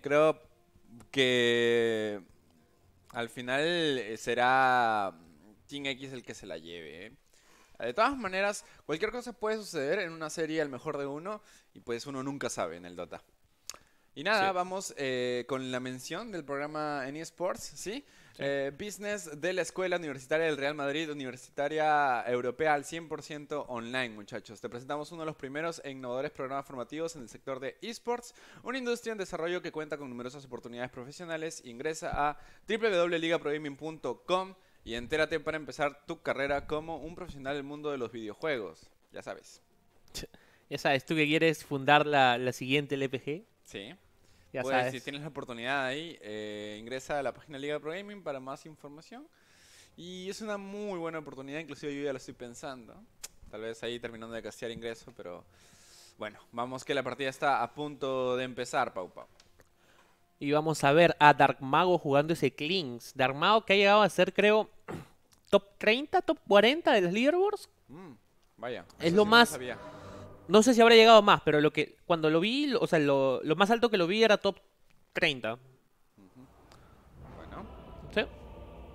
creo que al final eh, será Team X el que se la lleve. ¿eh? De todas maneras, cualquier cosa puede suceder en una serie al mejor de uno y pues uno nunca sabe en el Dota. Y nada, vamos eh, con la mención del programa en eSports, ¿sí? Eh, business de la Escuela Universitaria del Real Madrid, Universitaria Europea al 100% online, muchachos. Te presentamos uno de los primeros e innovadores programas formativos en el sector de esports, una industria en desarrollo que cuenta con numerosas oportunidades profesionales. Ingresa a www.ligaprogaming.com y entérate para empezar tu carrera como un profesional del mundo de los videojuegos. Ya sabes. Ya sabes, tú que quieres fundar la, la siguiente LPG. Sí pues, si tienes la oportunidad ahí, eh, ingresa a la página Liga Pro Gaming para más información. Y es una muy buena oportunidad, inclusive yo ya lo estoy pensando. Tal vez ahí terminando de castear ingreso, pero bueno, vamos que la partida está a punto de empezar, Pau Pau. Y vamos a ver a Dark Mago jugando ese Klings. Dark Mago que ha llegado a ser, creo, top 30, top 40 de los leaderboards. Mm, vaya. Es lo más. No sé si habrá llegado más, pero lo que cuando lo vi, o sea, lo, más alto que lo vi era top 30. Bueno. ¿Sí?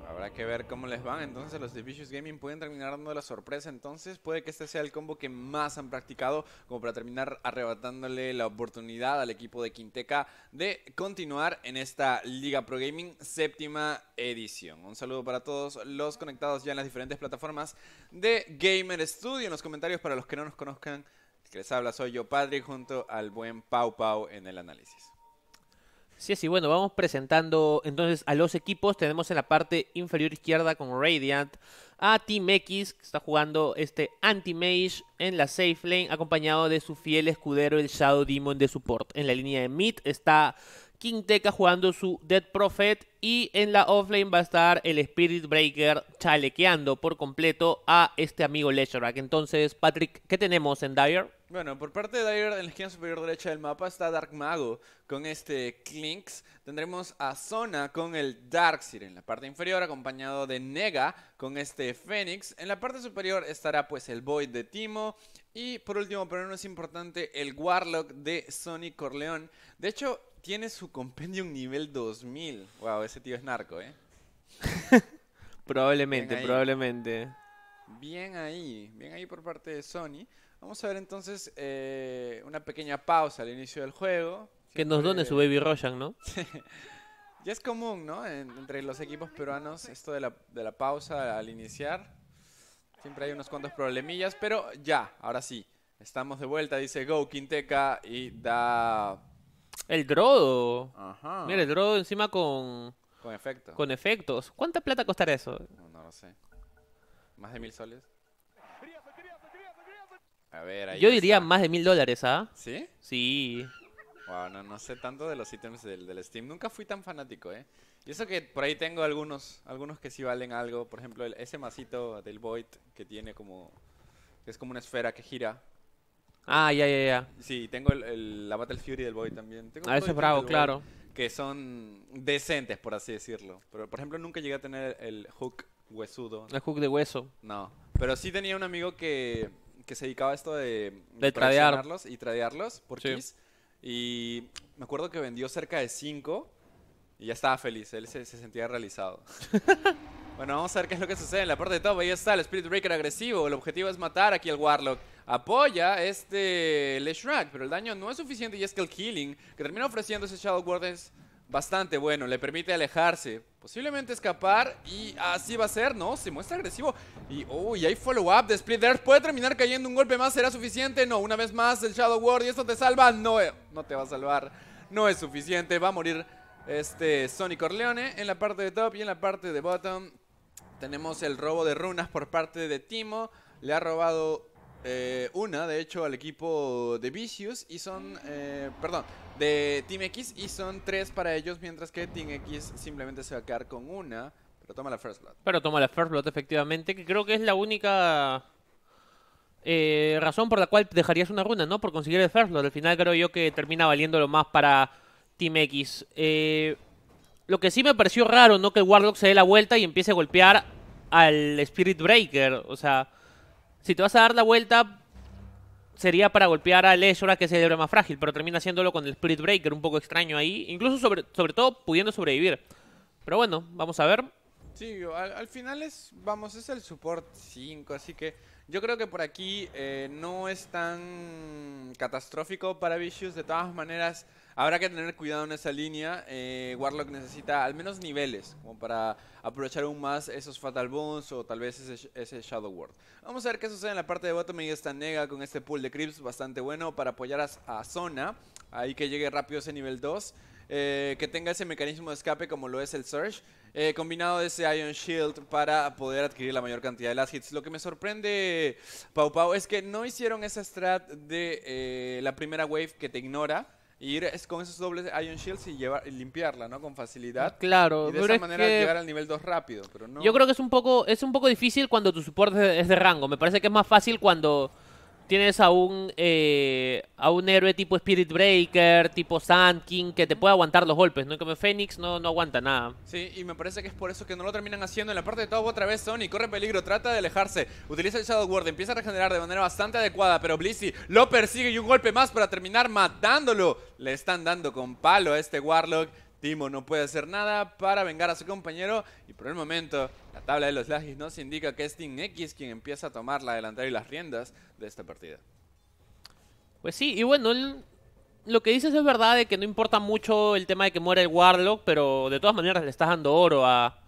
Habrá que ver cómo les van. Entonces los de Vicious Gaming pueden terminar dando la sorpresa. Entonces puede que este sea el combo que más han practicado como para terminar arrebatándole la oportunidad al equipo de Quinteca de continuar en esta Liga Pro Gaming séptima edición. Un saludo para todos los conectados ya en las diferentes plataformas de Gamer Studio. En los comentarios para los que no nos conozcan que les habla soy yo, Patrick, junto al buen Pau Pau en el análisis. Sí, sí, bueno, vamos presentando entonces a los equipos. Tenemos en la parte inferior izquierda con Radiant a Team X, que está jugando este Anti-Mage en la safe lane, acompañado de su fiel escudero, el Shadow Demon de support. En la línea de mid está King Teca jugando su Dead Prophet y en la offlane va a estar el Spirit Breaker chalequeando por completo a este amigo Leisure. Entonces, Patrick, ¿qué tenemos en Dire? Bueno, por parte de Dyer, en la esquina superior derecha del mapa está Dark Mago con este Klinks. Tendremos a Zona con el Darkseer en la parte inferior, acompañado de Nega con este Fénix. En la parte superior estará pues el Void de Timo. Y por último, pero no es importante, el Warlock de Sony Corleón. De hecho, tiene su compendium nivel 2000. Wow, ese tío es narco, ¿eh? probablemente, probablemente. Bien ahí, bien ahí por parte de Sony. Vamos a ver entonces eh, una pequeña pausa al inicio del juego. Que nos done su Baby Roshan, ¿no? ya es común, ¿no? entre los equipos peruanos esto de la, pausa al iniciar. Siempre hay unos cuantos problemillas, pero ya, ahora sí. Estamos de vuelta, dice Go Quinteca y da... El Drodo. Ajá. Mira, el Drodo encima con... Con efectos. Con efectos. ¿Cuánta plata costará eso? no lo sé. ¿Más de mil soles? Yo diría más de mil dólares, ¿ah? ¿Sí? Sí. Bueno, no, sé tanto de los ítems del, Steam. Nunca fui tan fanático, ¿eh? Y eso que por ahí tengo algunos, algunos que sí valen algo. Por ejemplo, el, ese masito del Void que tiene como... es como una esfera que gira. Ah, ya, ya, ya. Sí, tengo el, la Battle Fury del Void también. Tengo ah, ese bravo, claro. que son decentes, por así decirlo. Pero, por ejemplo, nunca llegué a tener el hook huesudo. El hook de hueso. No. Pero sí tenía un amigo que que se dedicaba a esto de, de y tradearlos por sí. Y me acuerdo que vendió cerca de 5 y ya estaba feliz, él se, sentía realizado. bueno, vamos a ver qué es lo que sucede en la parte de top. Ahí está el Spirit Breaker agresivo. El objetivo es matar aquí al Warlock. Apoya este Shrug, pero el daño no es suficiente y es que el Healing que termina ofreciendo ese Shadow es bastante bueno. Le permite alejarse, posiblemente escapar y así va a ser, ¿no? Se muestra agresivo. Y, oh, hay follow-up de Split Earth. Puede terminar cayendo un golpe más, ¿será suficiente? No, una vez más el Shadow Ward y eso te salva. No, eh, no te va a salvar. No es suficiente, va a morir este Sonic Corleone en la parte de top y en la parte de bottom. Tenemos el robo de runas por parte de Timo. Le ha robado eh, una, de hecho, al equipo de Vicious y son, eh, perdón, de Team X y son tres para ellos, mientras que Team X simplemente se va a quedar con una, pero toma la First Blood. Pero toma la First Blood, efectivamente, que creo que es la única eh, razón por la cual dejarías una runa, ¿no? Por conseguir el First Blood. Al final creo yo que termina lo más para Team X. lo que sí me pareció raro, ¿no? Que el Warlock se dé la vuelta y empiece a golpear al Spirit Breaker, o sea... Si te vas a dar la vuelta, sería para golpear a Leshora, que es el héroe más frágil, pero termina haciéndolo con el Split Breaker, un poco extraño ahí. Incluso, sobre, sobre todo, pudiendo sobrevivir. Pero bueno, vamos a ver. Sí, al, final es, vamos, es el support 5, así que yo creo que por aquí eh, no es tan catastrófico para Vicious. De todas maneras, Habrá que tener cuidado en esa línea. Eh, Warlock necesita al menos niveles como para aprovechar aún más esos Fatal Bones o tal vez ese, Shadow World. Vamos a ver qué sucede en la parte de bottom y esta Nega con este pool de creeps bastante bueno para apoyar a, Zona. Ahí que llegue rápido ese nivel 2. Eh, que tenga ese mecanismo de escape como lo es el Surge, eh, combinado de ese Iron Shield para poder adquirir la mayor cantidad de las hits. Lo que me sorprende, Pau Pau, es que no hicieron esa strat de la primera wave que te ignora y ir es, con esos dobles Ion Shields y, llevar, limpiarla, ¿no? Con facilidad. Ah, claro, y de esa manera llegar al nivel 2 rápido, pero Yo creo que es un poco es un poco difícil cuando tu soporte es de rango, me parece que es más fácil cuando tienes a un, eh, a un héroe tipo Spirit Breaker, tipo Sand King, que te puede aguantar los golpes, ¿no? Como Fénix no, no aguanta nada. Sí, y me parece que es por eso que no lo terminan haciendo. En la parte de todo, otra vez Sony corre peligro, trata de alejarse, utiliza el Shadow Ward, empieza a regenerar de manera bastante adecuada, pero Blissey lo persigue y un golpe más para terminar matándolo. Le están dando con palo a este Warlock. Timo no puede hacer nada para vengar a su compañero y por el momento la tabla de los lagis nos indica que es Team X quien empieza a tomar la delantera y las riendas de esta partida. Pues sí, y bueno, lo que dices es verdad de que no importa mucho el tema de que muera el Warlock, pero de todas maneras le estás dando oro a,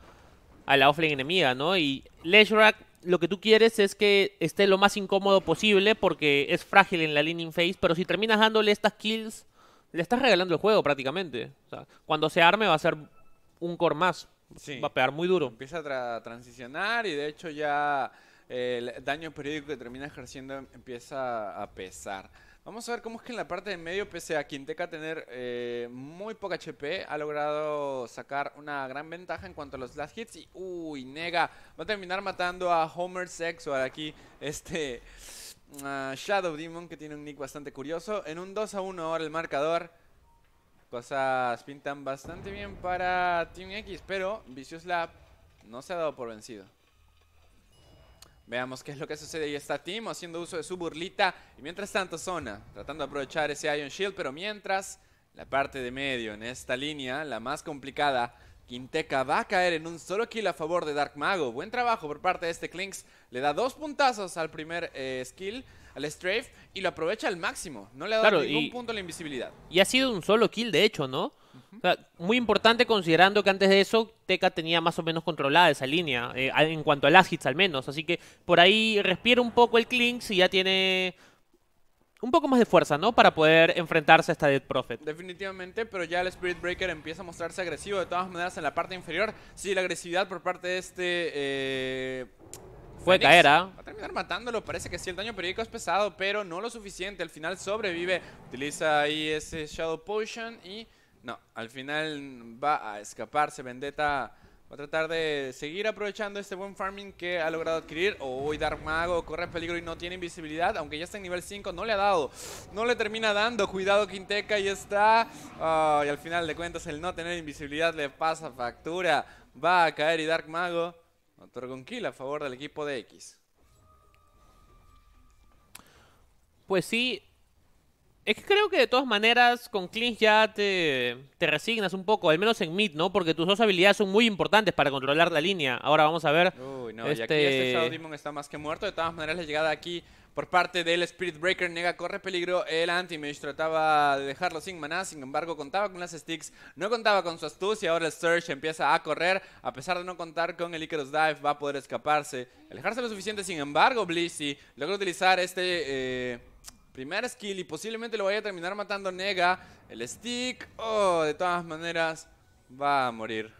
a la offlane enemiga, ¿no? Y Leshrac lo que tú quieres es que esté lo más incómodo posible porque es frágil en la leaning phase, pero si terminas dándole estas kills le estás regalando el juego prácticamente. cuando se arme va a ser un core más. Va a pegar muy duro. Empieza a transicionar y de hecho ya el daño periódico que termina ejerciendo empieza a pesar. Vamos a ver cómo es que en la parte de medio, pese a Quinteca tener eh, muy poca HP, ha logrado sacar una gran ventaja en cuanto a los last hits. Y, uy, Nega va a terminar matando a Homer sexo aquí, este Shadow Demon, que tiene un nick bastante curioso. En un 2 a 1 ahora el marcador. Cosas pintan bastante bien para Team X, pero Vicious Lab no se ha dado por vencido. Veamos qué es lo que sucede. Ahí está Team haciendo uso de su burlita. Y mientras tanto, Zona tratando de aprovechar ese Ion Shield. Pero mientras, la parte de medio en esta línea, la más complicada, Quinteca va a caer en un solo kill a favor de Dark Mago. Buen trabajo por parte de este Klinks. Le da dos puntazos al primer eh, skill, al strafe, y lo aprovecha al máximo. No le ha dado ningún punto la invisibilidad. Y ha sido un solo kill, de hecho, ¿no? muy importante considerando que antes de eso Teca tenía más o menos controlada esa línea, eh, en cuanto a las hits al menos. Así que por ahí respira un poco el Klinks y ya tiene un poco más de fuerza, ¿no? Para poder enfrentarse a esta Dead Prophet. Definitivamente, pero ya el Spirit Breaker empieza a mostrarse agresivo de todas maneras en la parte inferior. Sí, la agresividad por parte de este... Eh... Fue caer, ¿ah? Va a terminar matándolo, parece que sí, el daño periódico es pesado, pero no lo suficiente. Al final sobrevive, utiliza ahí ese Shadow Potion y... No, al final va a escaparse Vendetta Va a tratar de seguir aprovechando este buen farming que ha logrado adquirir. Uy, Dark Mago corre peligro y no tiene invisibilidad. Aunque ya está en nivel 5, no le ha dado. No le termina dando. Cuidado Quinteca, ahí está. y al final de cuentas el no tener invisibilidad le pasa factura. Va a caer y Dark Mago otro un a favor del equipo de X. Pues sí, es que creo que de todas maneras con Clinch ya te, te, resignas un poco, al menos en mid, ¿no? Porque tus dos habilidades son muy importantes para controlar la línea. Ahora vamos a ver. Uy, no, este... que este Shadow Demon está más que muerto. De todas maneras, la llegada aquí por parte del Spirit Breaker nega, corre peligro. El anti Antimage trataba de dejarlo sin maná, sin embargo, contaba con las sticks, no contaba con su astucia. Ahora el Surge empieza a correr, a pesar de no contar con el Icarus Dive, va a poder escaparse. Alejarse lo suficiente, sin embargo, Blissy logra utilizar este. Eh, Primer skill y posiblemente lo vaya a terminar matando Nega. El stick. o oh, de todas maneras va a morir.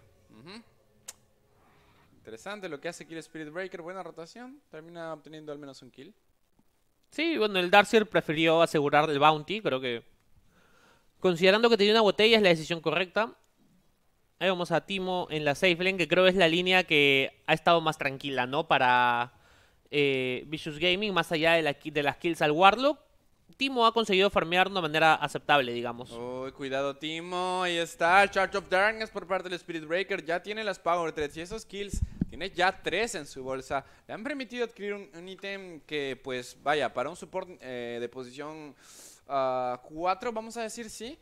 Interesante lo que hace Kill Spirit Breaker. Buena rotación. Termina obteniendo al menos un kill. Sí, bueno, el darcier prefirió asegurar el bounty. Creo que considerando que tenía una botella es la decisión correcta. Ahí vamos a Timo en la safe lane, que creo es la línea que ha estado más tranquila, ¿no? Para eh, Vicious Gaming, más allá de las kills al Warlock Timo ha conseguido farmear de una manera aceptable, digamos. Uy, cuidado Timo, ahí está, Charge of Darkness por parte del Spirit Breaker, ya tiene las Power 3 y esos kills, tiene ya tres en su bolsa. Le han permitido adquirir un ítem que, pues, vaya, para un support eh, de posición 4, ah, vamos a decir, sí,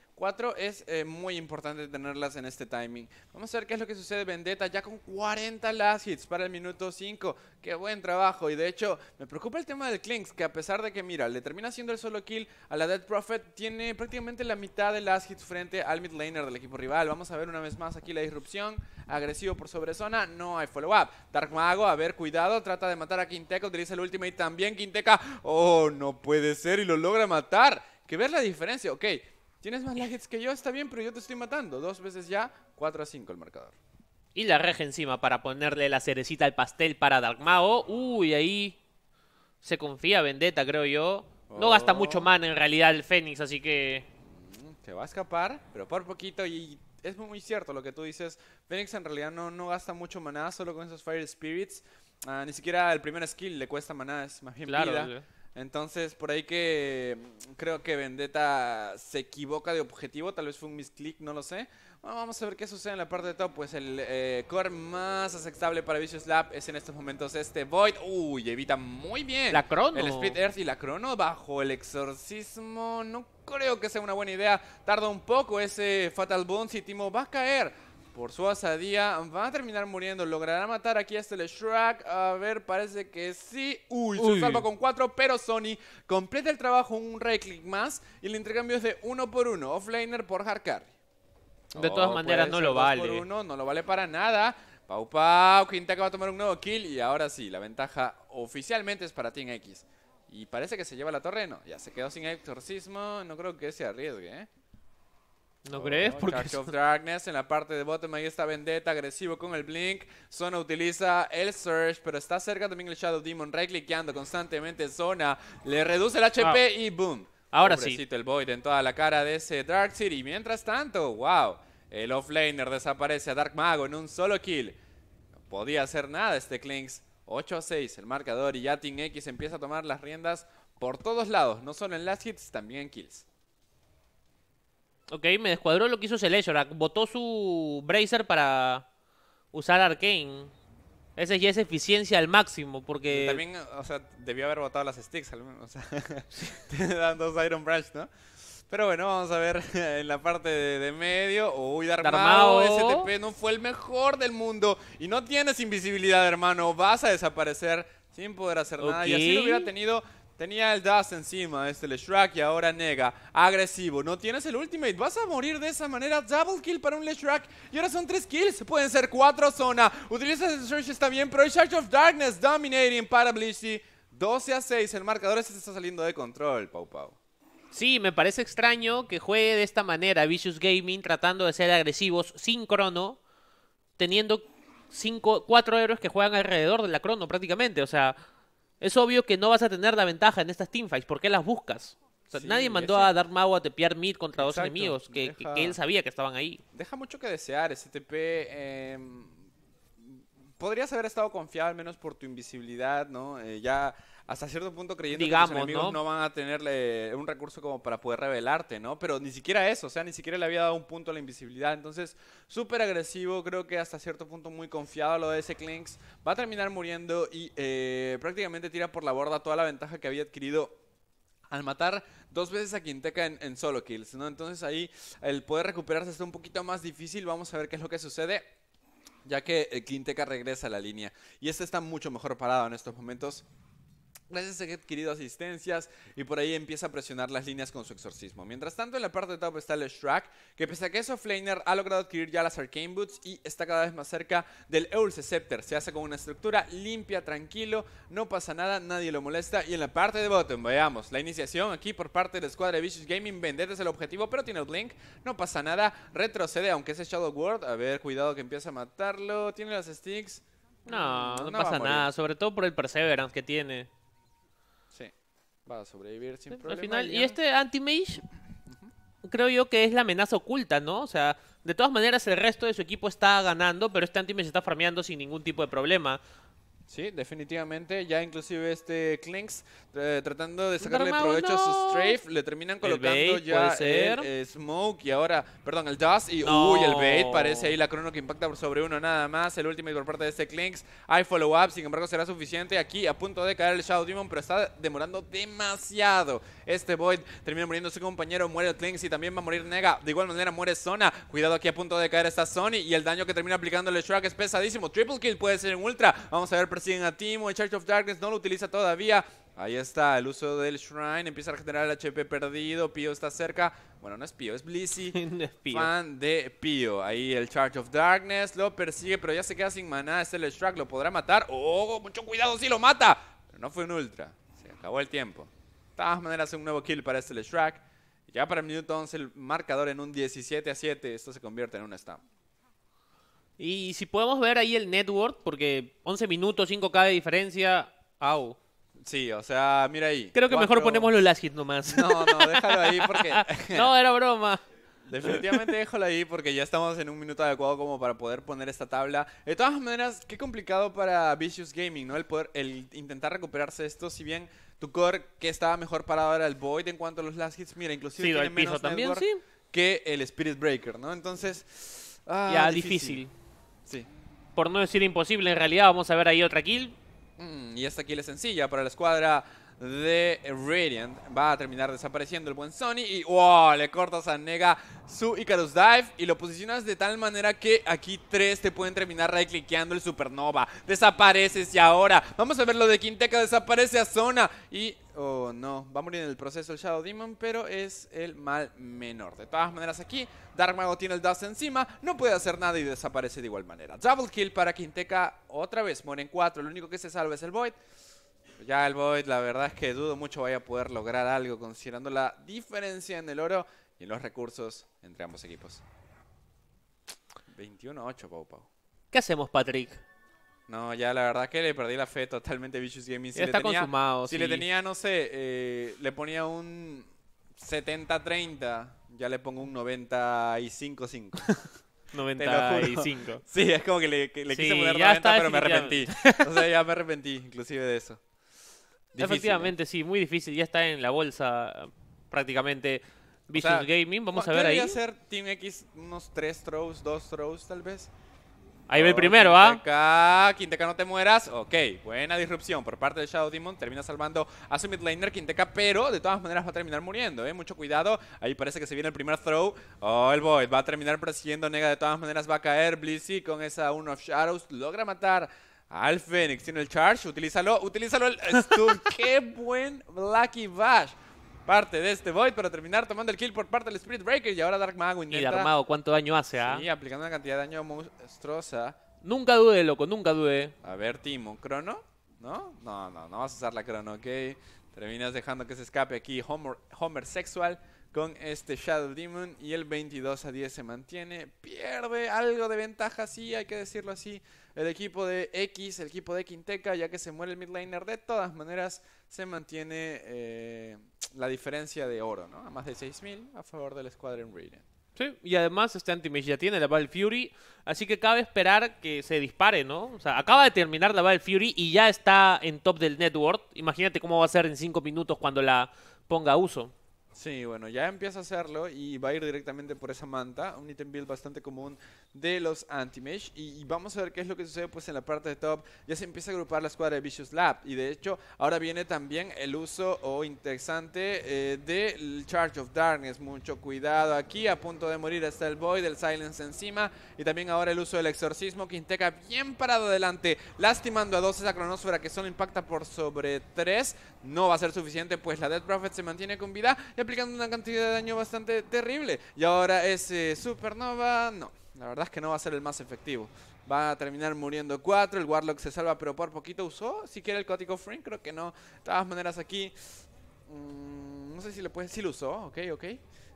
es eh, muy importante tenerlas en este timing. Vamos a ver qué es lo que sucede Vendetta ya con 40 last hits para el minuto 5. Qué buen trabajo. Y de hecho, me preocupa el tema del Klinks, que a pesar de que, mira, le termina haciendo el solo kill a la Dead Prophet, tiene prácticamente la mitad de last hits frente al mid laner del equipo rival. Vamos a ver una vez más aquí la disrupción. Agresivo por sobre zona, no hay follow up. Dark Mago, a ver, cuidado, trata de matar a Quinteca, utiliza el ultimate también. Quinteca, oh, no puede ser y lo logra matar que ver la diferencia. Ok, Tienes más lags que yo, está bien, pero yo te estoy matando. Dos veces ya, 4 a 5 el marcador. Y la reja encima para ponerle la cerecita al pastel para Dark Uy, ahí se confía Vendetta, creo yo. No gasta mucho oh. mana en realidad el Fénix, así que... Mm, te va a escapar, pero por poquito y es muy cierto lo que tú dices. Fénix en realidad no, no gasta mucho maná, solo con esos Fire Spirits. Ah, ni siquiera el primer skill le cuesta maná, es más bien claro, vida. Eh. Entonces, por ahí que mm, creo que Vendetta se equivoca de objetivo, tal vez fue un misclick, no lo sé. vamos a ver qué sucede en la parte de top, pues el eh, core más aceptable para Vicious Lab es en estos momentos este Void. Uy, evita muy bien. La Chrono, El Split Earth y la Crono bajo el exorcismo, no creo que sea una buena idea. Tarda un poco ese Fatal Bones y Timo va a caer por su asadía. Va a terminar muriendo. ¿Logrará matar aquí a este Shrek? A ver, parece que sí. Uy, se salva con cuatro, pero Sony completa el trabajo un reclick más. Y el intercambio es de uno por uno. Offlaner por hard carry. De todas oh, maneras, no lo vale. uno, no lo vale para nada. Pau Pau, Quintaca va a tomar un nuevo kill. Y ahora sí, la ventaja oficialmente es para Team X. Y parece que se lleva la torre, Ya se quedó sin exorcismo. No creo que se arriesgue, ¿eh? ¿No crees? Oh, Porque Darkness en la parte de bottom ahí está Vendetta agresivo con el Blink. Zona utiliza el Surge, pero está cerca también el Shadow Demon, Recliqueando constantemente Zona. Le reduce el HP ah. y boom. Ahora sí. sí. el Void en toda la cara de ese Dark City. Mientras tanto, wow, el offlaner desaparece a Dark Mago en un solo kill. No podía hacer nada este Klinks. 8 a 6 el marcador y ya Team X empieza a tomar las riendas por todos lados, no solo en last hits, también en kills. Ok, me descuadró lo que hizo Celestial. Botó su Bracer para usar Arcane. Ese ya es eficiencia al máximo, porque... También, o sea, debió haber botado las sticks al menos. O sea, te dan dos Iron Branch, ¿no? Pero bueno, vamos a ver en la parte de, medio. Uy, armado. STP no fue el mejor del mundo. Y no tienes invisibilidad, hermano. Vas a desaparecer sin poder hacer nada. Y así lo hubiera tenido Tenía el Dust encima, este Leshrac y ahora nega. Agresivo, no tienes el ultimate. Vas a morir de esa manera. Double kill para un Leshrac. Y ahora son tres kills. Pueden ser cuatro zona. Utilizas el Surge, está bien. Pero el Charge of Darkness dominating para 12 a 6. El marcador se está saliendo de control, Pau Pau. Sí, me parece extraño que juegue de esta manera Vicious Gaming tratando de ser agresivos sin crono. Teniendo cinco, cuatro héroes que juegan alrededor de la crono prácticamente. O sea, es obvio que no vas a tener la ventaja en estas teamfights ¿Por qué las buscas. nadie mandó a Dark Mago a tepear mid contra dos enemigos que, él sabía que estaban ahí. Deja mucho que desear STP podrías haber estado confiado al menos por tu invisibilidad, ¿no? Eh, ya hasta cierto punto creyendo que tus enemigos ¿no? van a tenerle un recurso como para poder revelarte, ¿no? Pero ni siquiera eso, o sea, ni siquiera le había dado un punto a la invisibilidad. Entonces, súper agresivo, creo que hasta cierto punto muy confiado lo de ese Clinks. Va a terminar muriendo y eh, prácticamente tira por la borda toda la ventaja que había adquirido al matar dos veces a Quinteca en, en solo kills, ¿no? Entonces ahí el poder recuperarse está un poquito más difícil. Vamos a ver qué es lo que sucede ya que Quinteca regresa a la línea. Y este está mucho mejor parado en estos momentos Gracias a que ha adquirido asistencias y por ahí empieza a presionar las líneas con su exorcismo. Mientras tanto, en la parte de top está el Shrek, que pese a que eso, Flaner ha logrado adquirir ya las Arcane Boots y está cada vez más cerca del Eulse Scepter. Se hace con una estructura limpia, tranquilo, no pasa nada, nadie lo molesta. Y en la parte de bottom, veamos, la iniciación aquí por parte de la escuadra de Vicious Gaming. Vendetta es el objetivo, pero tiene el Blink, no pasa nada. Retrocede, aunque es Shadow World. A ver, cuidado que empieza a matarlo. Tiene las sticks. no, no pasa nada, sobre todo por el Perseverance que tiene. Va a sobrevivir sin problema. Al final, y este anti-mage, creo yo que es la amenaza oculta, ¿no? O sea, de todas maneras el resto de su equipo está ganando, pero este anti-mage está farmeando sin ningún tipo de problema. Sí, definitivamente. Ya inclusive este Clinks, eh, tratando de sacarle provecho a su strafe, le terminan colocando ya el, Smoke y ahora, perdón, el Dust y uy, el bait. Parece ahí la crono que impacta sobre uno nada más. El ultimate por parte de este Clinks. Hay follow-up, sin embargo será suficiente. Aquí a punto de caer el Shadow Demon, pero está demorando demasiado. Este Void termina muriendo su compañero, muere el Clinks y también va a morir Nega. De igual manera muere Zona. Cuidado aquí a punto de caer esta Sony y el daño que termina aplicando el Shrug es pesadísimo. Triple kill puede ser en Ultra. Vamos a ver persiguen a Timo. El Charge of Darkness no lo utiliza todavía. Ahí está el uso del Shrine. Empieza a regenerar el HP perdido. Pío está cerca. Bueno, no es Pío, es Blissy Fan de Pío. Ahí el Charge of Darkness lo persigue, pero ya se queda sin maná. Este el lo podrá matar. ¡Oh! Mucho cuidado si sí lo mata. Pero no fue un ultra. Se acabó el tiempo. De todas maneras, un nuevo kill para este Strike. Ya para el minuto 11, el marcador en un 17 a 7. Esto se convierte en un stamp. Y si podemos ver ahí el network, porque 11 minutos, 5K de diferencia, au. Sí, o sea, mira ahí. Creo que mejor ponemos los last hits nomás. No, no, déjalo ahí porque... no, era broma. Definitivamente déjalo ahí porque ya estamos en un minuto adecuado como para poder poner esta tabla. De todas maneras, qué complicado para Vicious Gaming, ¿no? El poder, el intentar recuperarse esto, si bien tu core que estaba mejor parado era el Void en cuanto a los last hits, mira, inclusive sí, tiene menos también, sí. que el Spirit Breaker, ¿no? Entonces, ah, ya difícil por no decir imposible en realidad. Vamos a ver ahí otra kill. Mm, y esta kill es sencilla para la escuadra de Radiant. Va a terminar desapareciendo el buen Sony y wow, le cortas a Nega su Icarus Dive y lo posicionas de tal manera que aquí tres te pueden terminar recliqueando el Supernova. Desapareces y ahora vamos a ver lo de Quinteca, desaparece a Zona y... Oh no, va a morir en el proceso el Shadow Demon, pero es el mal menor. De todas maneras aquí, Dark Mago tiene el Dust encima, no puede hacer nada y desaparece de igual manera. Double kill para Quinteca, otra vez mueren cuatro, lo único que se salva es el Void. Ya el Void, la verdad es que dudo mucho vaya a poder lograr algo considerando la diferencia en el oro y en los recursos entre ambos equipos. 21-8, Pau Pau. ¿Qué hacemos, Patrick? No, ya la verdad que le perdí la fe totalmente a Vicious Gaming. Si le tenía, le tenía, no sé, eh, le ponía un 70-30, ya le pongo un 95-5. 95. Sí, es como que le, quise poner 90, pero me arrepentí. o sea, ya me arrepentí inclusive de eso. Efectivamente, eh. sí, muy difícil. Ya está en la bolsa prácticamente Vicious Gaming. Vamos a ver ahí. hacer Team X unos 3 throws, 2 throws tal vez? Ahí el oh, primero, ¿ah? Acá, Quinteca, no te mueras. Ok, buena disrupción por parte de Shadow Demon. Termina salvando a su midlaner Quinteca, pero de todas maneras va a terminar muriendo, ¿eh? Mucho cuidado. Ahí parece que se viene el primer throw. Oh, el Void va a terminar persiguiendo Nega. De todas maneras va a caer Blizzy con esa Uno of Shadows. Logra matar al Fénix. Tiene el charge. Utilízalo. Utilízalo el ¡Qué buen Blacky Bash! Parte de este Void para terminar tomando el kill por parte del Spirit Breaker. Y ahora Dark Mago Y el ¿cuánto daño hace? Ah? Sí, aplicando una cantidad de daño monstruosa. Nunca dude, loco, nunca dude. A ver, Timo, ¿crono? ¿No? No, no, no vas a usar la crono, ¿ok? Terminas dejando que se escape aquí Homer, Homer Sexual con este Shadow Demon y el 22 a 10 se mantiene. Pierde algo de ventaja, sí, hay que decirlo así el equipo de X, el equipo de Quinteca, ya que se muere el midlaner, de todas maneras se mantiene eh, la diferencia de oro, ¿no? A más de 6.000 a favor del Squadron Radiant. Sí, y además este Anti-Mage ya tiene la Battle Fury, así que cabe esperar que se dispare, ¿no? O sea, acaba de terminar la Battle Fury y ya está en top del network. Imagínate cómo va a ser en 5 minutos cuando la ponga a uso. Sí, bueno, ya empieza a hacerlo y va a ir directamente por esa manta, un item build bastante común de los anti-mesh y, vamos a ver qué es lo que sucede pues en la parte de top, ya se empieza a agrupar la escuadra de Vicious Lab y de hecho ahora viene también el uso o oh, interesante eh, del Charge of Darkness, mucho cuidado aquí, a punto de morir está el Void, del Silence encima y también ahora el uso del Exorcismo, que Quinteca bien parado adelante, lastimando a dos esa cronósfera que solo impacta por sobre tres, no va a ser suficiente pues la Death Prophet se mantiene con vida aplicando una cantidad de daño bastante terrible. Y ahora ese Supernova, no, la verdad es que no va a ser el más efectivo. Va a terminar muriendo 4, el Warlock se salva pero por poquito usó, Si quiere el Cótico Frame, creo que no. De todas maneras aquí, mm, no sé si le puede, si lo usó, ok, ok.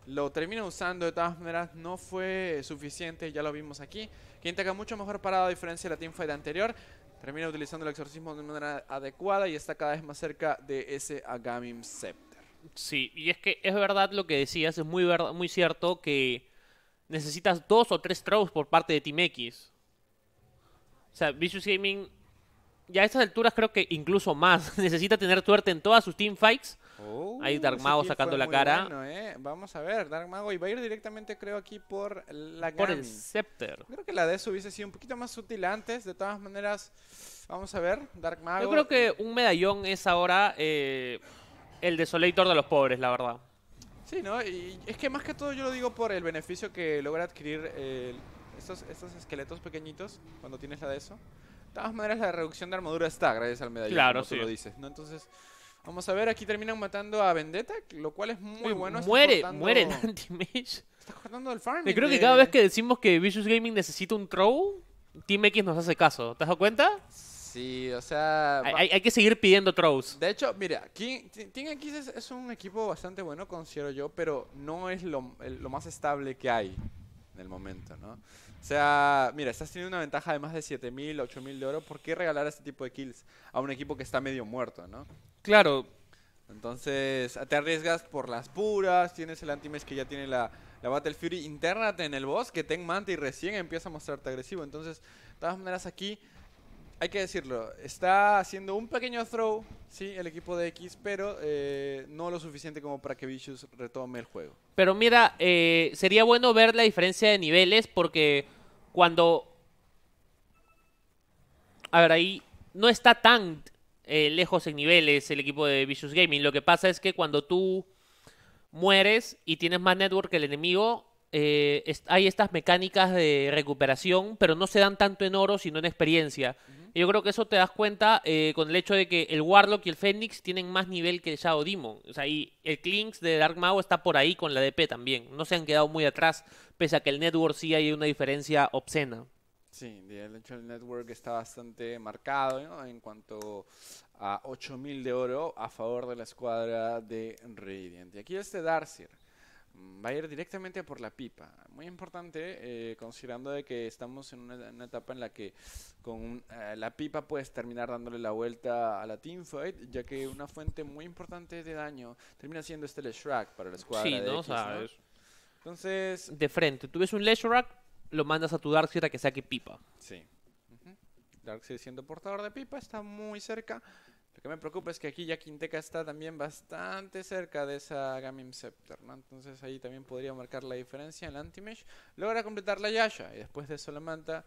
Lo termina usando, de todas maneras no fue suficiente, ya lo vimos aquí. tenga mucho mejor parado a diferencia de la teamfight anterior. Termina utilizando el exorcismo de manera adecuada y está cada vez más cerca de ese Agamim Sept. Sí, y es que es verdad lo que decías, es muy, muy cierto que necesitas dos o tres throws por parte de Team X. O sea, Vicious Gaming, ya a estas alturas creo que incluso más, necesita tener suerte en todas sus teamfights. Oh, Ahí Dark Mago sacando la cara. Eh. Vamos a ver, Dark Mago y va a ir directamente creo aquí por la Por el Scepter. Creo que la de eso hubiese sido un poquito más útil antes, de todas maneras, vamos a ver, Dark Mago. Yo creo que eh, un medallón es ahora... Eh el desolator de los pobres, la verdad. Sí, ¿no? Y es que más que todo yo lo digo por el beneficio que logra adquirir eh, estos, esqueletos pequeñitos cuando tienes la de eso. De todas maneras, la reducción de armadura está gracias al medallón, claro, sí. lo dices, ¿no? Entonces, vamos a ver, aquí terminan matando a Vendetta, lo cual es muy bueno. Muere, muere Dante Mage. Estás cortando el farm. Yo creo que cada vez que decimos que Vicious Gaming necesita un throw, Team X nos hace caso. ¿Te has dado cuenta? Sí. Sí, o sea... Hay, hay, que seguir pidiendo throws. De hecho, mira, King, X es, un equipo bastante bueno, considero yo, pero no es lo, lo más estable que hay en el momento, ¿no? O sea, mira, estás teniendo una ventaja de más de 7.000, 8.000 de oro. ¿Por qué regalar este tipo de kills a un equipo que está medio muerto, no? Claro. Entonces, te arriesgas por las puras, tienes el anti que ya tiene la, la, Battle Fury, internate en el boss, que ten manta y recién empieza a mostrarte agresivo. Entonces, de todas maneras aquí hay que decirlo, está haciendo un pequeño throw, sí, el equipo de X, pero eh, no lo suficiente como para que Vicious retome el juego. Pero mira, eh, sería bueno ver la diferencia de niveles porque cuando... A ver, ahí no está tan eh, lejos en niveles el equipo de Vicious Gaming. Lo que pasa es que cuando tú mueres y tienes más network que el enemigo, hay estas mecánicas de recuperación, pero no se dan tanto en oro, sino en experiencia. Yo creo que eso te das cuenta eh, con el hecho de que el Warlock y el Fénix tienen más nivel que el Shadow Demon. O sea, y el Klinks de Dark Mago está por ahí con la DP también. No se han quedado muy atrás, pese a que el Network sí hay una diferencia obscena. Sí, de hecho el Network está bastante marcado en cuanto a 8.000 de oro a favor de la escuadra de Radiant. Y aquí este Darcy va a ir directamente por la pipa. Muy importante, eh, considerando de que estamos en una, etapa en la que con eh, la pipa puedes terminar dándole la vuelta a la teamfight, ya que una fuente muy importante de daño termina siendo este Leshrac para la escuadra. Sí, no X, Entonces... De frente, tú ves un Leshrac, lo mandas a tu Darkseid a que saque pipa. Sí. Darkseid siendo portador de pipa, está muy cerca. Lo que me preocupa es que aquí ya Quinteca está también bastante cerca de esa Gamim Scepter, ¿no? Entonces ahí también podría marcar la diferencia. en El Antimesh logra completar la Yasha y después de eso Manta,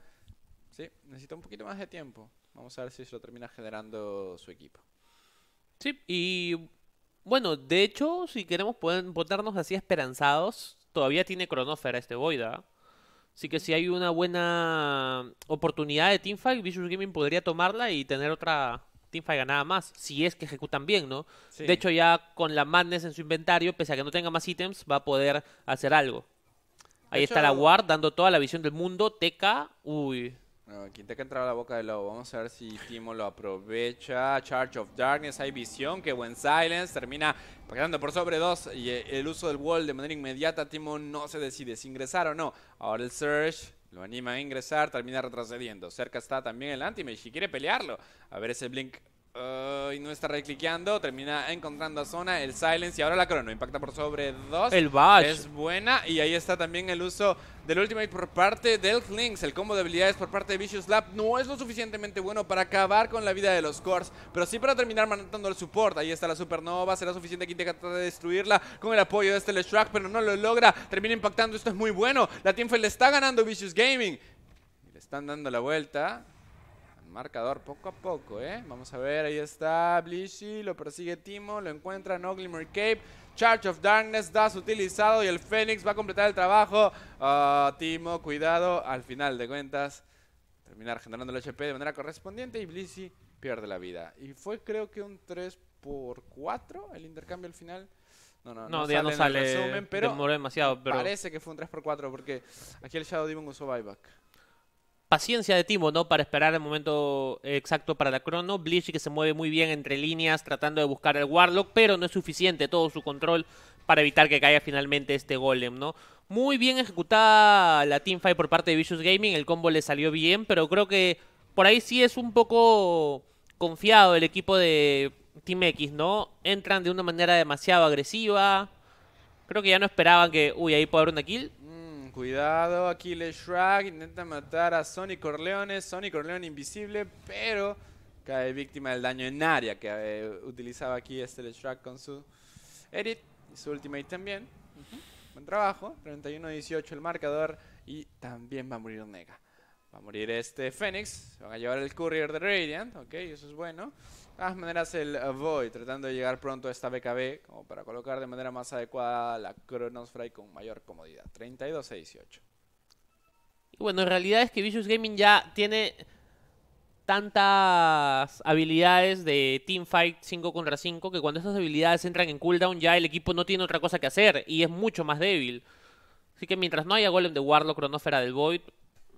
sí, necesita un poquito más de tiempo. Vamos a ver si se lo termina generando su equipo. Sí, y bueno, de hecho, si queremos ponernos así esperanzados, todavía tiene Cronófera este Voida. ¿ah? Así que si hay una buena oportunidad de teamfight, Visual Gaming podría tomarla y tener otra Teamfight nada más, si es que ejecutan bien, ¿no? De hecho, ya con la Madness en su inventario, pese a que no tenga más ítems, va a poder hacer algo. Ahí está la Ward dando toda la visión del mundo. Teca, uy. Aquí Teca entra a la boca de lobo. Vamos a ver si Timo lo aprovecha. Charge of Darkness, hay visión. Que buen silence. Termina pagando por sobre dos. Y eh, el uso del wall de manera inmediata. Timo no se decide si ingresar o no. Ahora el Surge lo anima a ingresar, termina retrocediendo. Cerca está también el me y quiere pelearlo. A ver ese Blink y no está recliqueando. Termina encontrando a zona. El silence. Y ahora la crono. Impacta por sobre dos. El bash. Es buena. Y ahí está también el uso del ultimate por parte del links El combo de habilidades por parte de Vicious Lab no es lo suficientemente bueno para acabar con la vida de los cores. Pero sí para terminar matando el support. Ahí está la supernova. Será suficiente que intentar de destruirla con el apoyo de este Leshrac. Pero no lo logra. Termina impactando. Esto es muy bueno. La teamfight le está ganando Vicious Gaming. Le están dando la vuelta marcador poco a poco, ¿eh? Vamos a ver, ahí está Blishy, lo persigue Timo, lo encuentra en Oglimmer Cape. Charge of Darkness, das utilizado y el Fénix va a completar el trabajo. Ah, Timo, cuidado, al final de cuentas, terminar generando el HP de manera correspondiente y Blissy pierde la vida. Y fue creo que un 3 por 4 el intercambio al final. No, no, no, no ya sale no sale. Resumen, pero demasiado, pero... Parece que fue un 3 por 4 porque aquí el Shadow Demon usó buyback paciencia de Timo, ¿no? Para esperar el momento exacto para la crono. Bleach que se mueve muy bien entre líneas, tratando de buscar el Warlock, pero no es suficiente todo su control para evitar que caiga finalmente este Golem, ¿no? Muy bien ejecutada la teamfight por parte de Vicious Gaming, el combo le salió bien, pero creo que por ahí sí es un poco confiado el equipo de Team X, ¿no? Entran de una manera demasiado agresiva. Creo que ya no esperaban que, uy, ahí puede haber una kill. Cuidado, Aquiles Shrag intenta matar a Sonic Corleone. Sonic Corleone invisible, pero cae víctima del daño en área que eh, utilizaba aquí este Shrag con su Edit y su Ultimate también. Buen trabajo, 31-18 el marcador y también va a morir Nega. Va a morir este Fénix, va a llevar el Courier de Radiant, ok, eso es bueno. De todas maneras, el Void tratando de llegar pronto a esta BKB como para colocar de manera más adecuada la Chronos con mayor comodidad. 32 a 18. Y bueno, en realidad es que Vicious Gaming ya tiene tantas habilidades de teamfight 5 contra 5 que cuando esas habilidades entran en cooldown ya el equipo no tiene otra cosa que hacer y es mucho más débil. Así que mientras no haya golem de Warlock, cronósfera del Void,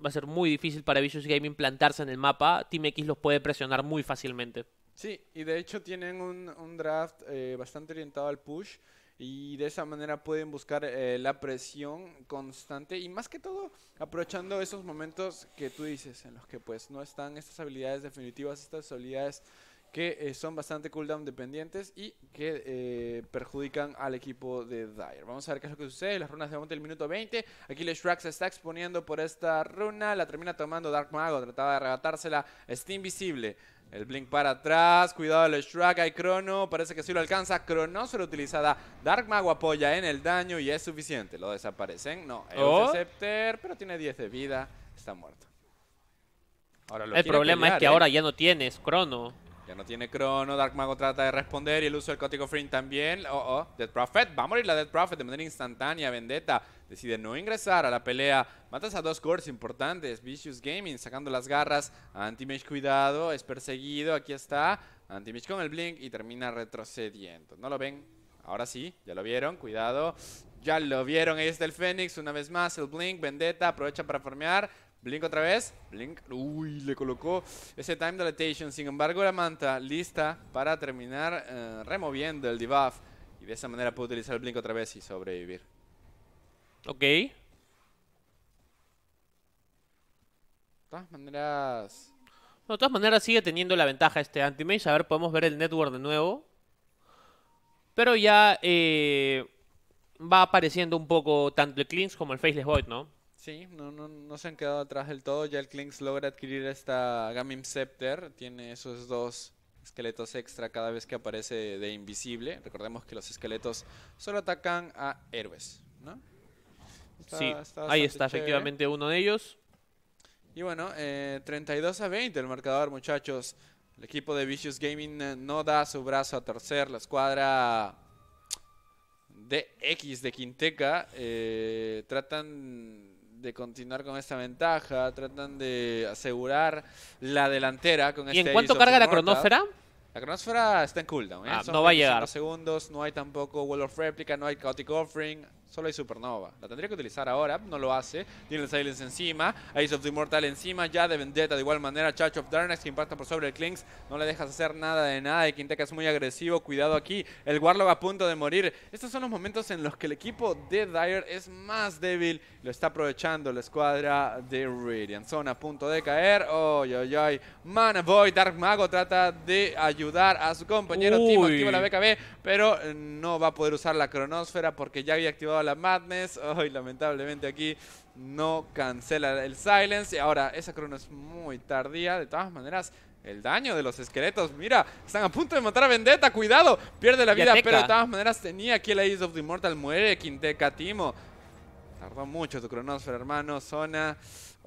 va a ser muy difícil para Vicious Gaming plantarse en el mapa. Team X los puede presionar muy fácilmente. Sí, y de hecho tienen un, draft eh, bastante orientado al push y de esa manera pueden buscar eh, la presión constante y más que todo aprovechando esos momentos que tú dices en los que pues no están estas habilidades definitivas, estas habilidades que eh, son bastante cooldown dependientes y que perjudican al equipo de Dyer. Vamos a ver qué es lo que sucede. Las runas de monte del minuto 20. Aquí Shrek se está exponiendo por esta runa. La termina tomando Dark Mago. Trataba de arrebatársela. Está invisible. El Blink para atrás, cuidado el Shrug, hay Crono, parece que sí lo alcanza. solo utilizada, Dark Magua apoya en el daño y es suficiente. Lo desaparecen, no, el oh. Scepter, pero tiene 10 de vida, está muerto. Ahora el problema es que ¿eh? ahora ya no tienes Crono. Ya no tiene crono, Dark Mago trata de responder y el uso del código Frame también. Oh, oh, Dead Prophet, va a morir la Dead Prophet de manera instantánea. Vendetta decide no ingresar a la pelea. Matas a dos cores importantes. Vicious Gaming sacando las garras. Anti-Mage, cuidado, es perseguido. Aquí está. Anti-Mage con el Blink y termina retrocediendo. ¿No lo ven? Ahora sí, ya lo vieron, cuidado. Ya lo vieron, ahí está el Fénix, una vez más, el Blink, Vendetta, aprovecha para farmear. Blink otra vez. Blink. Uy, le colocó ese time dilatation. Sin embargo, la manta lista para terminar eh, removiendo el debuff. Y de esa manera puede utilizar el Blink otra vez y sobrevivir. Ok. De todas maneras... de todas maneras sigue teniendo la ventaja este anti Antimage. A ver, podemos ver el network de nuevo. Pero ya eh, va apareciendo un poco tanto el Cleans como el Faceless Void, ¿no? Sí, no, no, no se han quedado atrás del todo. Ya el Klinks logra adquirir esta Gamim Scepter. Tiene esos dos esqueletos extra cada vez que aparece de invisible. Recordemos que los esqueletos solo atacan a héroes, ¿no? sí, ahí está efectivamente uno de ellos. Y bueno, eh, 32 a 20 el marcador, muchachos. El equipo de Vicious Gaming eh, no da su brazo a torcer. La escuadra de X de Quinteca eh, tratan de continuar con esta ventaja, tratan de asegurar la delantera con ¿Y este en cuánto carga la cronósfera? La cronósfera está en cooldown, ¿eh? Ah, no va a llegar. segundos, no hay tampoco Wall of Replica, no hay Chaotic Offering, Solo hay Supernova. La tendría que utilizar ahora, no lo hace. Tiene el Silence encima, Ace of the Immortal encima, ya de Vendetta de igual manera, Charge of Darkness que impacta por sobre el Clinks. No le dejas hacer nada de nada y Quinteca es muy agresivo, cuidado aquí. El Warlock a punto de morir. Estos son los momentos en los que el equipo de Dire es más débil. Lo está aprovechando la escuadra de Radiant. Son a punto de caer. Oy, oy, oy. Mana Boy, Dark Mago trata de ayudar a su compañero. Timo activa la BKB, pero no va a poder usar la cronosfera porque ya había activado la Madness. Hoy, lamentablemente, aquí no cancela el Silence. Y ahora, esa crono es muy tardía. De todas maneras, el daño de los esqueletos. Mira, están a punto de matar a Vendetta. Cuidado, pierde la vida. Pero de todas maneras, tenía aquí el Ace of the Immortal. Muere Quinteca Timo. Tardó mucho tu Cronosfera, hermano. Zona.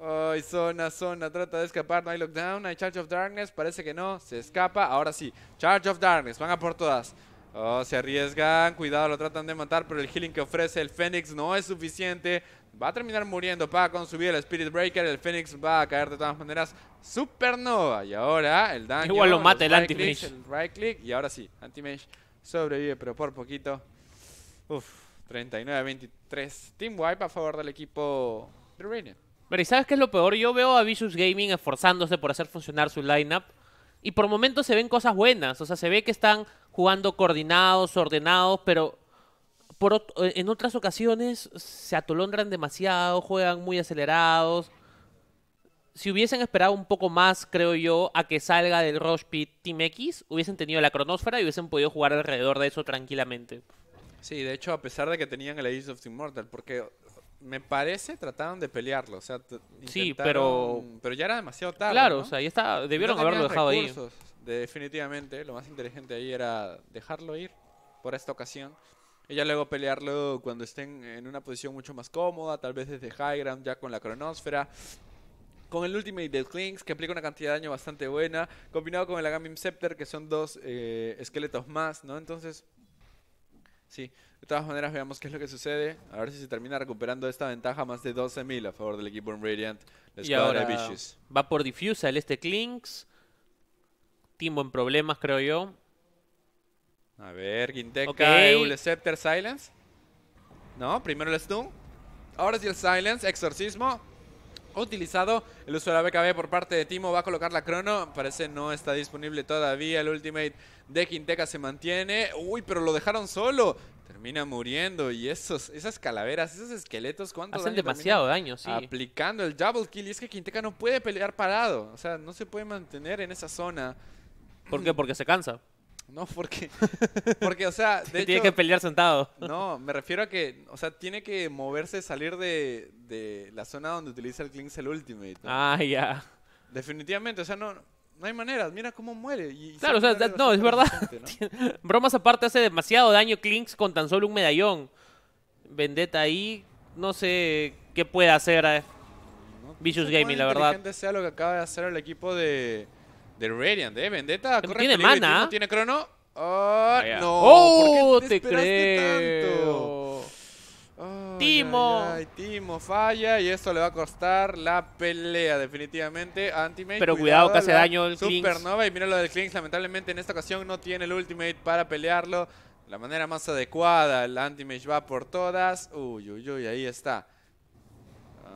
Ay, zona, zona, trata de escapar, no hay lockdown, hay Charge of Darkness, parece que no, se escapa, ahora sí, Charge of Darkness, van a por todas. Oh, se arriesgan, cuidado, lo tratan de matar, pero el healing que ofrece el Fénix no es suficiente. Va a terminar muriendo para consumir el Spirit Breaker. El Fénix va a caer de todas maneras. Supernova. Y ahora el daño. Igual lo mata el anti-mage. right click. Y ahora sí, anti-mage sobrevive, pero por poquito. Uf, 39-23. Team Wipe a favor del equipo de Pero ¿y sabes qué es lo peor? Yo veo a Vicious Gaming esforzándose por hacer funcionar su lineup y por momentos se ven cosas buenas, o sea, se ve que están jugando coordinados, ordenados, pero por eh, en otras ocasiones se atolondran demasiado, juegan muy acelerados. Si hubiesen esperado un poco más, creo yo, a que salga del Rush Pit Team X, hubiesen tenido la cronósfera y hubiesen podido jugar alrededor de eso tranquilamente. Sí, de hecho, a pesar de que tenían el Age of the Immortal, porque me parece trataron de pelearlo, o sea, sí, pero pero ya era demasiado tarde. Claro, o sea, ya está, debieron haberlo dejado ir. definitivamente, lo más inteligente ahí era dejarlo ir por esta ocasión y ya luego pelearlo cuando estén en una posición mucho más cómoda, tal vez desde high ya con la Cronósfera. Con el Ultimate de Clinks, que aplica una cantidad de daño bastante buena, combinado con el Agamim Scepter, que son dos eh, esqueletos más, ¿no? Entonces, sí, de todas maneras, veamos qué es lo que sucede. A ver si se termina recuperando esta ventaja más de 12.000 a favor del equipo en Radiant. ahora va por el este Clinks. Timbo en problemas, creo yo. A ver, Quinteca, okay. Scepter, Silence. No, primero el Stun. Ahora sí el Silence, Exorcismo. Utilizado el uso de la BKB por parte de Timo, va a colocar la crono. Parece no está disponible todavía. El ultimate de Quinteca se mantiene. Uy, pero lo dejaron solo. Termina muriendo y esos, esas calaveras, esos esqueletos, ¿cuánto Hacen demasiado daño, sí. Aplicando el double kill. Y es que Quinteca no puede pelear parado. O sea, no se puede mantener en esa zona. ¿Por qué? Porque se cansa. No, porque. Porque, o sea. tiene que pelear sentado. No, me refiero a que. O sea, tiene que moverse, salir de, de la zona donde utiliza el Klings el Ultimate. Ah, ya. Definitivamente, o sea, no no hay maneras, mira cómo muere. claro, o sea, no, es verdad. Bromas aparte, hace demasiado daño Klinks con tan solo un medallón. Vendetta ahí, no sé qué puede hacer eh, Vicious Gaming, la verdad. sea lo que acaba de hacer el equipo de, de Radiant, ¿eh? Vendetta em, tiene mana. Tiene crono. Ah, oh, no, te, Tanto? Timo. Timo falla y esto le va a costar la pelea definitivamente a Pero cuidado, que hace daño el Supernova y mira lo del Klinks. Lamentablemente en esta ocasión no tiene el Ultimate para pelearlo. La manera más adecuada, el Antimage va por todas. Uy, uy, uy, ahí está.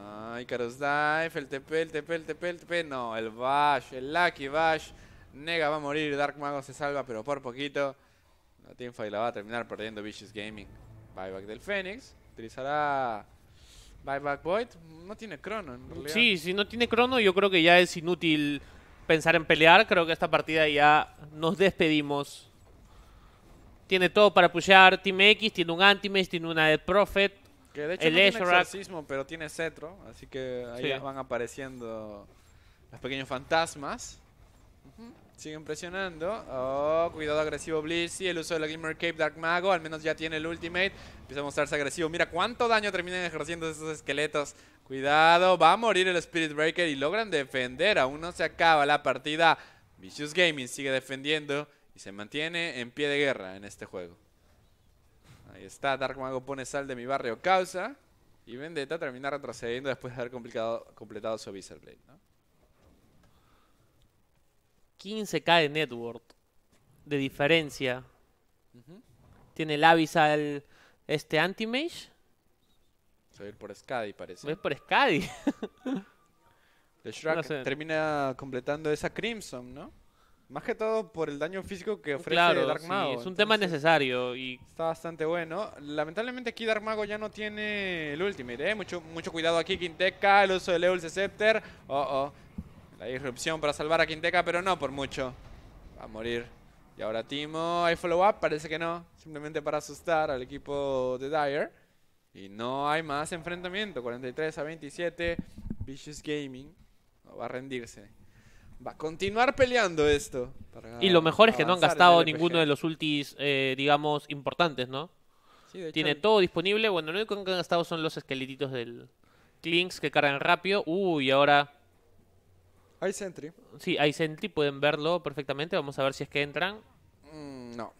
Ay, Dive, el TP, el TP, el TP, el TP. No, el Bash, el Lucky Bash. Nega va a morir, Dark Mago se salva, pero por poquito. La teamfight la va a terminar perdiendo Vicious Gaming. Buyback del Fénix utilizará Buyback Void. No tiene crono, en Sí, si no tiene crono, yo creo que ya es inútil pensar en pelear. Creo que esta partida ya nos despedimos. Tiene todo para pushear Team X, tiene un Antimage, tiene una dead Prophet. Que de hecho el no tiene pero tiene cetro, así que ahí van apareciendo los pequeños fantasmas. Siguen presionando. Oh, cuidado agresivo y El uso de la Glimmer Cape Dark Mago. Al menos ya tiene el ultimate. Empieza a mostrarse agresivo. Mira cuánto daño terminan ejerciendo esos esqueletos. Cuidado. Va a morir el Spirit Breaker y logran defender. Aún no se acaba la partida. Vicious Gaming sigue defendiendo y se mantiene en pie de guerra en este juego. Ahí está. Dark Mago pone sal de mi barrio causa. Y Vendetta termina retrocediendo después de haber completado su Visor Blade. 15k de network de diferencia. Tiene el Abyssal este Anti-Mage. Se va a ir por Skadi, parece. Va por Skadi. Shrek termina completando esa Crimson, ¿no? Más que todo por el daño físico que ofrece Dark Mago. es un tema necesario y... Está bastante bueno. Lamentablemente aquí Dark Mago ya no tiene el Ultimate, ¿eh? Mucho, mucho cuidado aquí, Quinteca, el uso del Eul's Scepter. Oh, oh. La irrupción para salvar a Quinteca, pero no por mucho. Va a morir. Y ahora Timo, hay follow-up, parece que no. Simplemente para asustar al equipo de Dyer. Y no hay más enfrentamiento. 43 a 27. Vicious Gaming no va a rendirse. Va a continuar peleando esto. y lo mejor es que no han gastado ninguno de los ultis, eh, digamos, importantes, ¿no? Tiene todo disponible. Bueno, lo único que han gastado son los esqueletitos del Clinks que cargan rápido. Uy, ahora hay Sentry. Sí, hay Sentry, pueden verlo perfectamente. Vamos a ver si es que entran. Mm, no.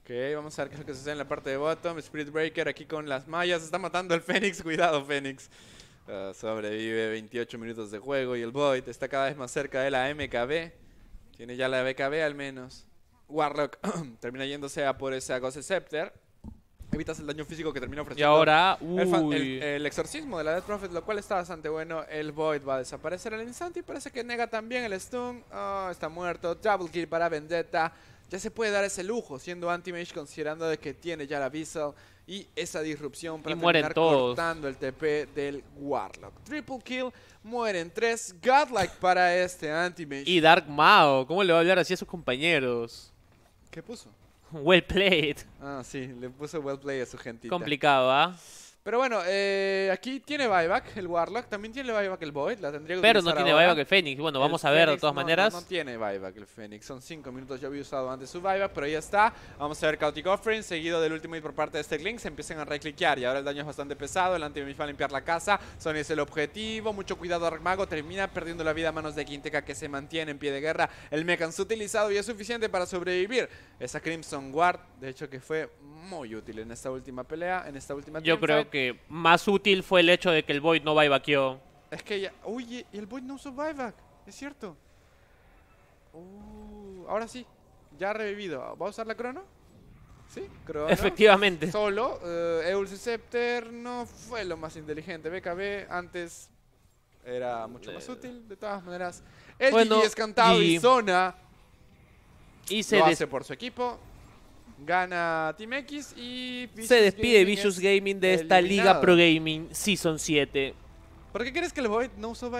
Ok, vamos a ver qué es lo que sucede en la parte de bottom. Spirit Breaker aquí con las mallas. Está matando el Fénix. Cuidado, Fénix. Ah, sobrevive 28 minutos de juego y el Void está cada vez más cerca de la MKB. Tiene ya la BKB al menos. Warlock termina yéndose a por ese Ghost Scepter evitas el daño físico que termina ofreciendo. Y ahora, el, exorcismo de la Death Prophet, lo cual está bastante bueno. El Void va a desaparecer al instante y parece que nega también el stun. Ah, está muerto. Double kill para Vendetta. Ya se puede dar ese lujo siendo anti-mage considerando de que tiene ya la Visal y esa disrupción para y terminar todos. cortando el TP del Warlock. Triple kill, mueren tres, godlike para este anti-mage. Y Dark Mao, ¿cómo le va a hablar así a sus compañeros? ¿Qué puso? Well played. Ah, sí, le puso well played a su gentita. Complicado, ¿ah? Pero bueno, eh, aquí tiene buyback el Warlock, también tiene buyback el Void, la tendría que Pero no tiene buyback el phoenix bueno, vamos a ver de todas maneras. No, tiene buyback el phoenix son 5 minutos, yo había usado antes su buyback, pero ahí está. Vamos a ver Cautic Offering, seguido del último hit por parte de este Link, se empiezan a recliquear y ahora el daño es bastante pesado, el antivirus va a limpiar la casa, Sony es el objetivo, mucho cuidado Armago, termina perdiendo la vida a manos de Quinteca que se mantiene en pie de guerra. El Mechans utilizado y es suficiente para sobrevivir. Esa Crimson Guard, de hecho que fue muy útil en esta última pelea, en esta última Yo creo que más útil fue el hecho de que el Void no buybackió Es que y el Void no usó buyback. Es cierto. Uh, ahora sí. Ya ha revivido. ¿Va a usar la crono? Sí, Efectivamente. Solo. el eh, Scepter no fue lo más inteligente. BKB antes era mucho más eh. útil. De todas maneras, el bueno, y, zona. Y se lo hace por su equipo. Gana Team X y... se despide Vicious Gaming de esta Liga Pro Gaming Season 7. ¿Por qué crees que el Void no usó